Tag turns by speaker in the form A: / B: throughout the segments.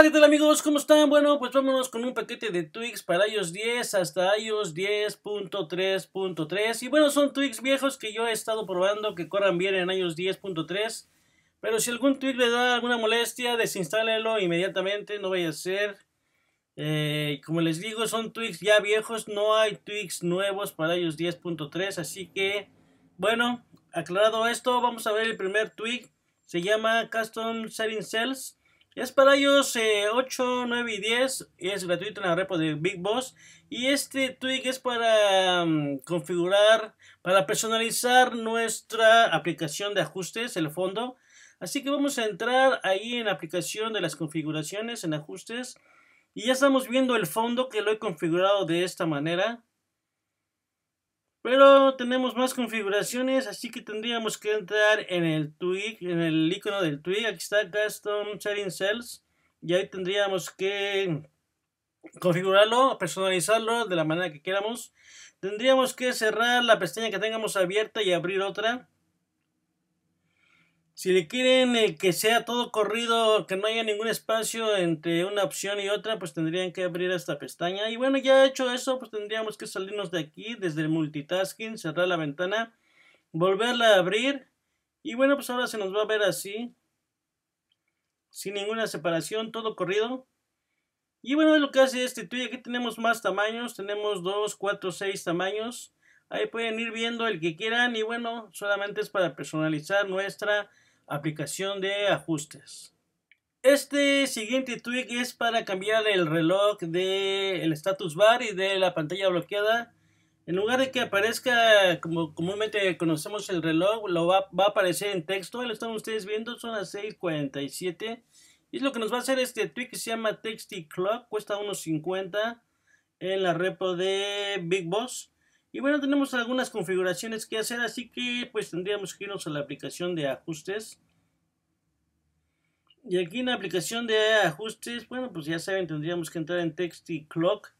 A: Hola, tal amigos? ¿Cómo están? Bueno, pues vámonos con un paquete de tweaks para iOS 10 hasta iOS 10.3.3. Y bueno, son tweaks viejos que yo he estado probando que corran bien en iOS 10.3. Pero si algún tweak le da alguna molestia, desinstálenlo inmediatamente, no vaya a ser. Eh, como les digo, son tweaks ya viejos, no hay tweaks nuevos para iOS 10.3. Así que, bueno, aclarado esto, vamos a ver el primer tweak. Se llama Custom Setting Cells. Es para ellos 8, 9 y 10. es gratuito en la repo de Big Boss. Y este tweak es para mm, configurar, para personalizar nuestra aplicación de ajustes, el fondo. Así que vamos a entrar ahí en la aplicación de las configuraciones, en ajustes. Y ya estamos viendo el fondo que lo he configurado de esta manera. Pero tenemos más configuraciones, así que tendríamos que entrar en el tweak, en el icono del tweak. Aquí está Custom Sharing Cells. Y ahí tendríamos que configurarlo, personalizarlo de la manera que queramos. Tendríamos que cerrar la pestaña que tengamos abierta y abrir otra. Si le quieren eh, que sea todo corrido, que no haya ningún espacio entre una opción y otra, pues tendrían que abrir esta pestaña. Y bueno, ya hecho eso, pues tendríamos que salirnos de aquí desde el multitasking, cerrar la ventana, volverla a abrir. Y bueno, pues ahora se nos va a ver así, sin ninguna separación, todo corrido. Y bueno, lo que hace este tuyo, Aquí tenemos más tamaños, tenemos 2, 4, 6 tamaños. Ahí pueden ir viendo el que quieran y bueno, solamente es para personalizar nuestra aplicación de ajustes. Este siguiente tweak es para cambiar el reloj del el status bar y de la pantalla bloqueada. En lugar de que aparezca como comúnmente conocemos el reloj, lo va, a aparecer en texto. Lo están ustedes viendo, son las 6.47. Y es lo que nos va a hacer este tweak que se llama Texty Clock. Cuesta unos 50 en la repo de Big Boss. Y bueno, tenemos algunas configuraciones que hacer, así que pues tendríamos que irnos a la aplicación de ajustes. Y aquí en la aplicación de ajustes, bueno, pues ya saben, tendríamos que entrar en text y clock.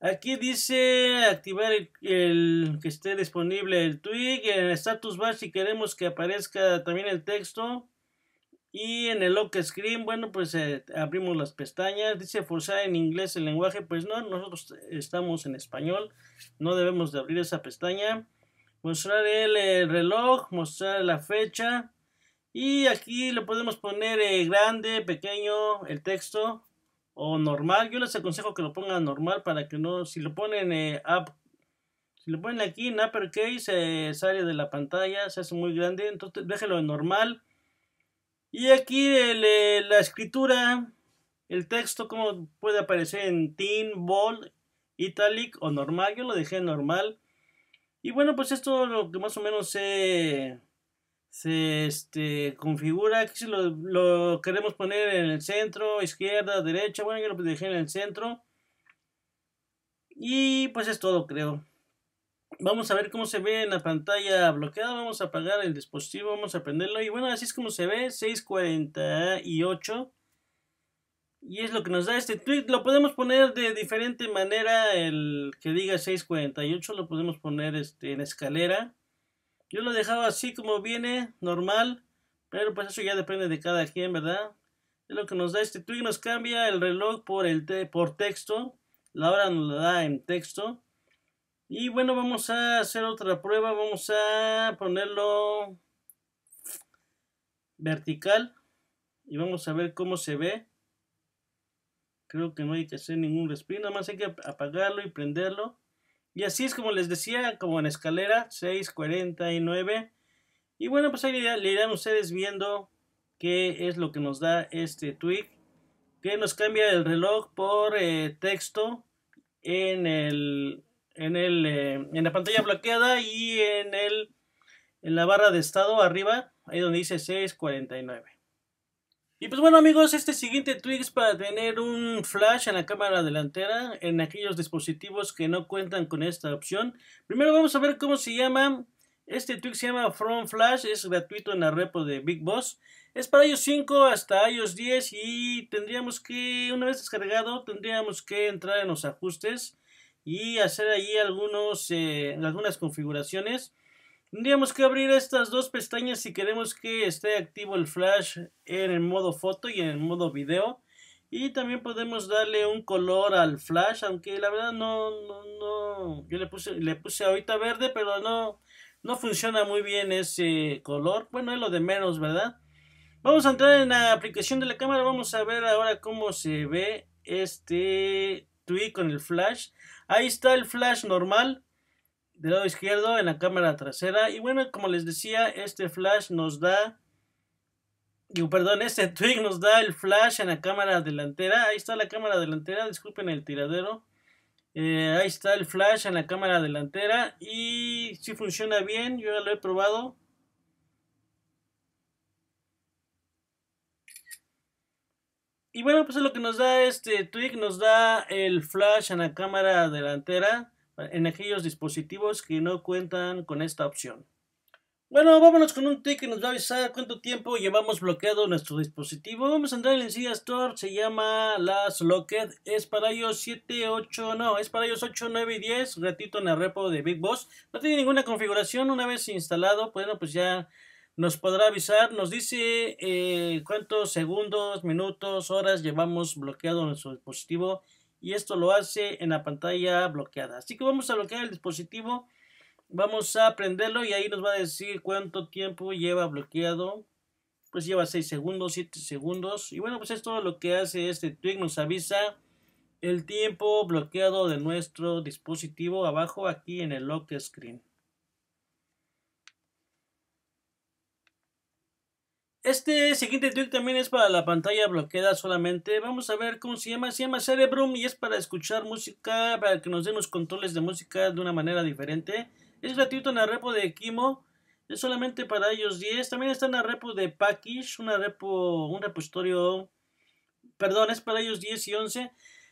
A: Aquí dice activar el, que esté disponible el twig, en status bar si queremos que aparezca también el texto. Y en el lock screen, bueno, pues eh, abrimos las pestañas. Dice forzar en inglés el lenguaje. Pues no, nosotros estamos en español. No debemos de abrir esa pestaña. Mostrar el, reloj, mostrar la fecha. Y aquí le podemos poner eh, grande, pequeño, el texto o normal. Yo les aconsejo que lo pongan normal para que no, si lo ponen eh, si lo ponen aquí en uppercase, sale de la pantalla, se hace muy grande. Entonces déjelo en normal y aquí la escritura, el texto, como puede aparecer en Teen, Bold, Italic o normal. Yo lo dejé normal. Y bueno, pues esto lo que más o menos se, este, configura. Aquí si lo, queremos poner en el centro, izquierda, derecha. Bueno, yo lo dejé en el centro. Y pues es todo, creo. Vamos a ver cómo se ve en la pantalla bloqueada. Vamos a apagar el dispositivo, vamos a prenderlo. Y bueno, así es como se ve, 648. Y es lo que nos da este tweet. Lo podemos poner de diferente manera. El que diga 648 lo podemos poner este, en escalera. Yo lo he dejado así como viene, normal. Pero pues eso ya depende de cada quien, ¿verdad? Es lo que nos da este tweet. Nos cambia el reloj por, el por texto. La hora nos la da en texto. Y bueno, vamos a hacer otra prueba. Vamos a ponerlo vertical. Y vamos a ver cómo se ve. Creo que no hay que hacer ningún respiro. Nada más hay que apagarlo y prenderlo. Y así es como les decía, como en escalera 649. Y bueno, pues ahí le irán ustedes viendo qué es lo que nos da este tweak. Que nos cambia el reloj por eh, texto en el en, el, eh, en la pantalla bloqueada y en, el, en la barra de estado arriba, ahí donde dice 649. Y pues bueno amigos, este siguiente tweak es para tener un flash en la cámara delantera en aquellos dispositivos que no cuentan con esta opción. Primero vamos a ver cómo se llama. Este tweak se llama Front Flash, es gratuito en la repo de Big Boss. Es para iOS 5 hasta iOS 10 y tendríamos que, una vez descargado, tendríamos que entrar en los ajustes y hacer allí algunos, eh, algunas configuraciones. Tendríamos que abrir estas dos pestañas si queremos que esté activo el flash en el modo foto y en el modo video. Y también podemos darle un color al flash, aunque la verdad no, no, yo le puse, le puse ahorita verde, pero no, no funciona muy bien ese color. Bueno, es lo de menos, ¿verdad? Vamos a entrar en la aplicación de la cámara, vamos a ver ahora cómo se ve este tweet con el flash. Ahí está el flash normal del lado izquierdo en la cámara trasera. Y bueno, como les decía, este flash nos da... perdón, este twig nos da el flash en la cámara delantera. Ahí está la cámara delantera, disculpen el tiradero. Eh, ahí está el flash en la cámara delantera y si funciona bien, yo ya lo he probado. Y bueno, pues es lo que nos da este tweak, nos da el flash en la cámara delantera en aquellos dispositivos que no cuentan con esta opción. Bueno, vámonos con un tweak que nos va a avisar cuánto tiempo llevamos bloqueado nuestro dispositivo. Vamos a entrar en el Store, se llama Last Locket, es para iOS 7, 8, no, es para iOS 8, 9 y 10, ratito en el repo de Big Boss. No tiene ninguna configuración, una vez instalado, bueno, pues ya nos podrá avisar, nos dice eh, cuántos segundos, minutos, horas llevamos bloqueado nuestro dispositivo y esto lo hace en la pantalla bloqueada. Así que vamos a bloquear el dispositivo, vamos a prenderlo y ahí nos va a decir cuánto tiempo lleva bloqueado. Pues lleva 6 segundos, 7 segundos. Y bueno, pues es todo lo que hace este tweet, nos avisa el tiempo bloqueado de nuestro dispositivo abajo aquí en el lock screen. Este siguiente trick también es para la pantalla bloqueada solamente. Vamos a ver cómo se llama. Se llama Cerebrum y es para escuchar música, para que nos den los controles de música de una manera diferente. Es gratuito en la repo de Kimo. Es solamente para iOS 10. También está en la repo de Pakish una repo, un repositorio. Perdón, es para iOS 10 y 11.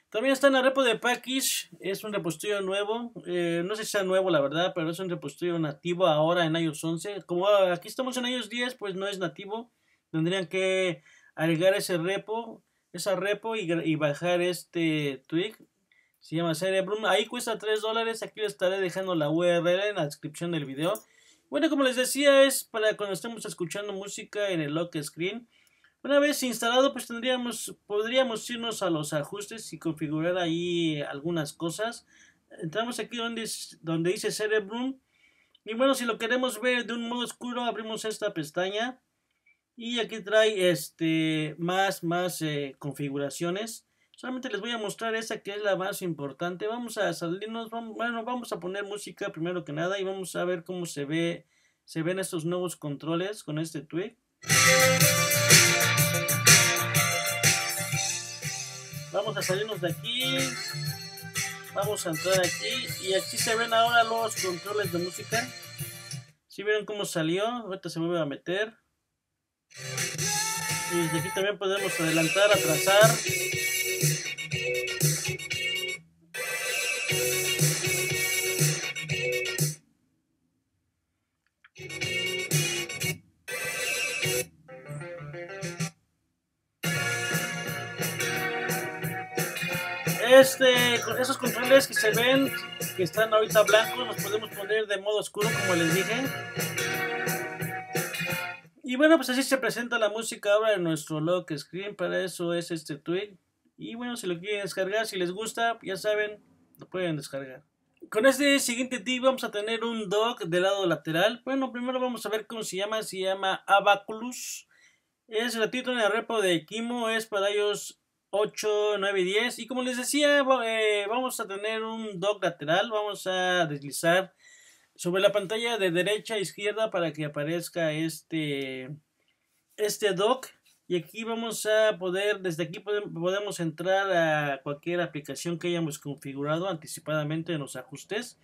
A: También está en la repo de Pakish Es un repositorio nuevo. Eh, no sé si sea nuevo, la verdad, pero es un repositorio nativo ahora en iOS 11. Como ah, aquí estamos en iOS 10, pues no es nativo. Tendrían que agregar ese repo, esa repo y, bajar este tweak. Se llama Cerebrum. Ahí cuesta 3 dólares. Aquí les estaré dejando la URL en la descripción del video. Bueno, como les decía, es para cuando estemos escuchando música en el lock screen. Una vez instalado, pues tendríamos, podríamos irnos a los ajustes y configurar ahí algunas cosas. Entramos aquí donde, donde dice Cerebrum. Y bueno, si lo queremos ver de un modo oscuro, abrimos esta pestaña. Y aquí trae este, más, más eh, configuraciones. Solamente les voy a mostrar esa que es la más importante. Vamos a salirnos, bueno, vamos a poner música primero que nada y vamos a ver cómo se ve, se ven estos nuevos controles con este tweak. Vamos a salirnos de aquí. Vamos a entrar aquí y aquí se ven ahora los controles de música. Si ¿Sí vieron cómo salió, ahorita se me voy a meter. Y desde aquí también podemos adelantar, atrasar. Este, esos controles que se ven que están ahorita blancos los podemos poner de modo oscuro como les dije y bueno, pues así se presenta la música ahora en nuestro log screen. Para eso es este tweet. Y bueno, si lo quieren descargar, si les gusta, ya saben, lo pueden descargar. Con este siguiente tip vamos a tener un dock del lado lateral. Bueno, primero vamos a ver cómo se llama. Se llama Abaculus. Es gratuito en el repo de Kimo. Es para ellos 8, 9 y 10. Y como les decía, eh, vamos a tener un dock lateral. Vamos a deslizar sobre la pantalla de derecha a izquierda para que aparezca este, este dock. Y aquí vamos a poder, desde aquí podemos entrar a cualquier aplicación que hayamos configurado anticipadamente en los ajustes.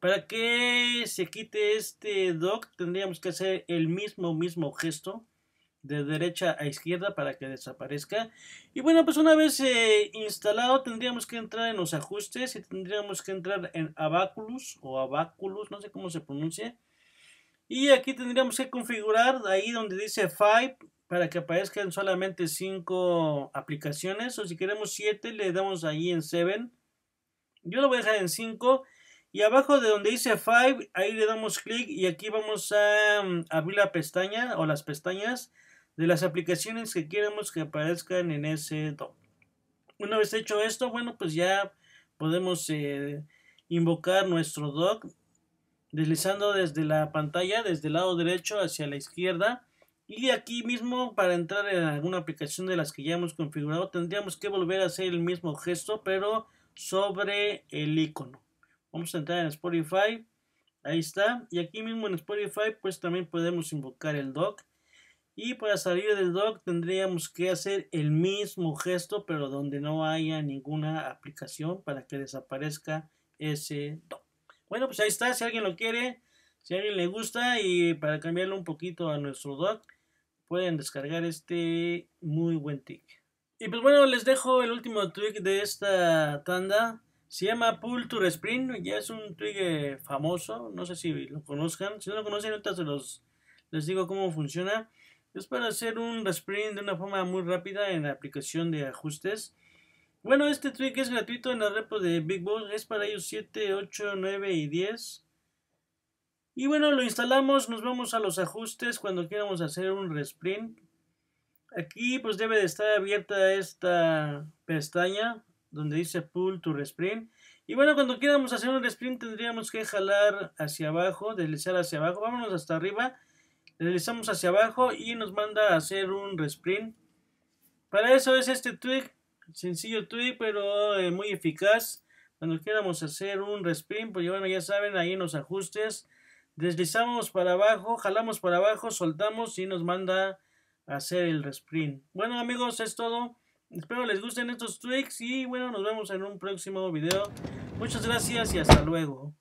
A: Para que se quite este dock tendríamos que hacer el mismo, mismo gesto de derecha a izquierda para que desaparezca. Y bueno, pues una vez eh, instalado tendríamos que entrar en los ajustes y tendríamos que entrar en Abaculus o Abaculus, no sé cómo se pronuncia. Y aquí tendríamos que configurar ahí donde dice 5 para que aparezcan solamente 5 aplicaciones o si queremos 7 le damos ahí en 7. Yo lo voy a dejar en 5. Y abajo de donde dice 5, ahí le damos clic y aquí vamos a mm, abrir la pestaña o las pestañas de las aplicaciones que queremos que aparezcan en ese dock. Una vez hecho esto, bueno, pues ya podemos eh, invocar nuestro dock deslizando desde la pantalla, desde el lado derecho hacia la izquierda. Y aquí mismo, para entrar en alguna aplicación de las que ya hemos configurado, tendríamos que volver a hacer el mismo gesto, pero sobre el icono. Vamos a entrar en Spotify. Ahí está. Y aquí mismo en Spotify, pues también podemos invocar el dock y para salir del dock tendríamos que hacer el mismo gesto, pero donde no haya ninguna aplicación para que desaparezca ese dock. Bueno, pues ahí está, si alguien lo quiere, si alguien le gusta y para cambiarlo un poquito a nuestro dock, pueden descargar este muy buen trick Y pues bueno, les dejo el último trick de esta tanda. Se llama Pull to Sprint, ya es un tweak famoso, no sé si lo conozcan. Si no lo conocen, ahorita se los les digo cómo funciona es para hacer un resprint de una forma muy rápida en la aplicación de ajustes. Bueno, este trick es gratuito en la repo de Big es para ellos 7, 8, 9 y 10. Y bueno, lo instalamos, nos vamos a los ajustes cuando queramos hacer un resprint. Aquí pues debe de estar abierta esta pestaña donde dice Pull to Resprint. Y bueno, cuando queramos hacer un resprint tendríamos que jalar hacia abajo, deslizar hacia abajo. Vámonos hasta arriba Deslizamos hacia abajo y nos manda a hacer un resprint. Para eso es este tweak, sencillo tweak, pero eh, muy eficaz. Cuando queramos hacer un resprint, pues bueno, ya saben, ahí en los ajustes. Deslizamos para abajo, jalamos para abajo, soltamos y nos manda a hacer el resprint. Bueno amigos, es todo. Espero les gusten estos tweaks y bueno, nos vemos en un próximo video. Muchas gracias y hasta luego.